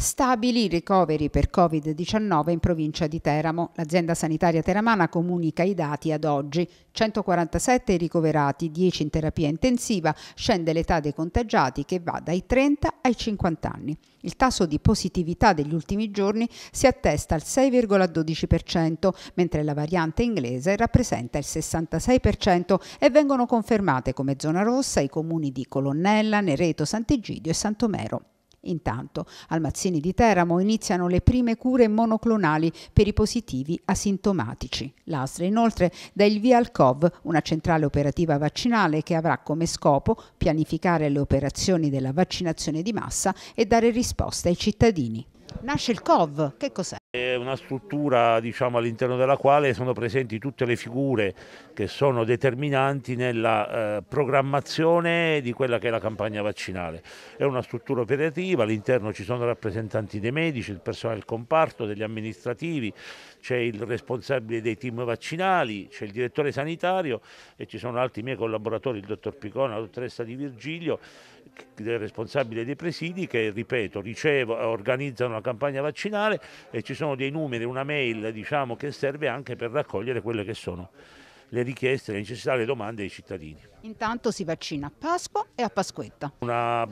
stabili i ricoveri per Covid-19 in provincia di Teramo. L'azienda sanitaria teramana comunica i dati ad oggi. 147 ricoverati, 10 in terapia intensiva, scende l'età dei contagiati che va dai 30 ai 50 anni. Il tasso di positività degli ultimi giorni si attesta al 6,12%, mentre la variante inglese rappresenta il 66% e vengono confermate come zona rossa i comuni di Colonnella, Nereto, Sant'Egidio e Santomero. Intanto, al Mazzini di Teramo iniziano le prime cure monoclonali per i positivi asintomatici. L'ASRE inoltre dà il via al COV, una centrale operativa vaccinale che avrà come scopo pianificare le operazioni della vaccinazione di massa e dare risposta ai cittadini. Nasce il COV, che cos'è? È una struttura diciamo, all'interno della quale sono presenti tutte le figure che sono determinanti nella eh, programmazione di quella che è la campagna vaccinale. È una struttura operativa, all'interno ci sono rappresentanti dei medici, il personale del comparto, degli amministrativi, c'è il responsabile dei team vaccinali, c'è il direttore sanitario e ci sono altri miei collaboratori, il dottor Picona, la dottoressa Di Virgilio, responsabile dei presidi che, ripeto, ricevo, organizzano la campagna vaccinale e ci sono dei numeri, una mail diciamo, che serve anche per raccogliere quelle che sono le richieste, le necessità, le domande dei cittadini. Intanto si vaccina a Pasqua e a Pasquetta. Una,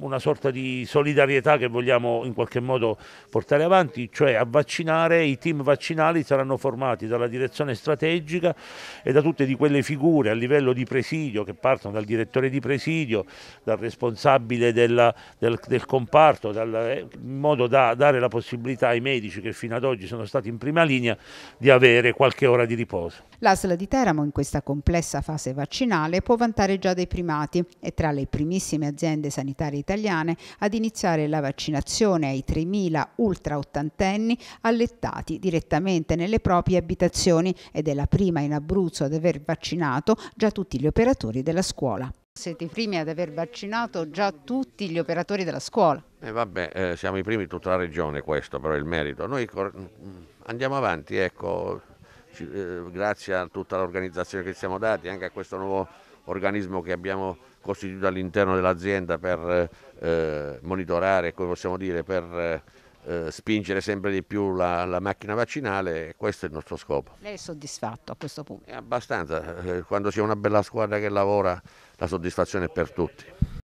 una sorta di solidarietà che vogliamo in qualche modo portare avanti, cioè a vaccinare, i team vaccinali saranno formati dalla direzione strategica e da tutte di quelle figure a livello di presidio che partono dal direttore di presidio, dal responsabile della, del, del, comparto, dal, eh, in modo da dare la possibilità ai medici che fino ad oggi sono stati in prima linea di avere qualche ora di riposo. L'ASL di Teramo in questa complessa fase vaccinale può vantare già dei primati e tra le primissime aziende sanitarie italiane ad iniziare la vaccinazione ai 3.000 ultra ottantenni allettati direttamente nelle proprie abitazioni ed è la prima in Abruzzo ad aver vaccinato già tutti gli operatori della scuola. Siete i primi ad aver vaccinato già tutti gli operatori della scuola. Eh vabbè, eh, siamo i primi in tutta la regione questo, però è il merito. Noi mm, andiamo avanti, ecco, eh, grazie a tutta l'organizzazione che ci siamo dati, anche a questo nuovo organismo che abbiamo costituito all'interno dell'azienda per eh, eh monitorare, come possiamo dire, per eh, eh, spingere sempre di più la, la, macchina vaccinale, questo è il nostro scopo. Lei è soddisfatto a questo punto? È abbastanza, quando c'è una bella squadra che lavora la soddisfazione è per tutti.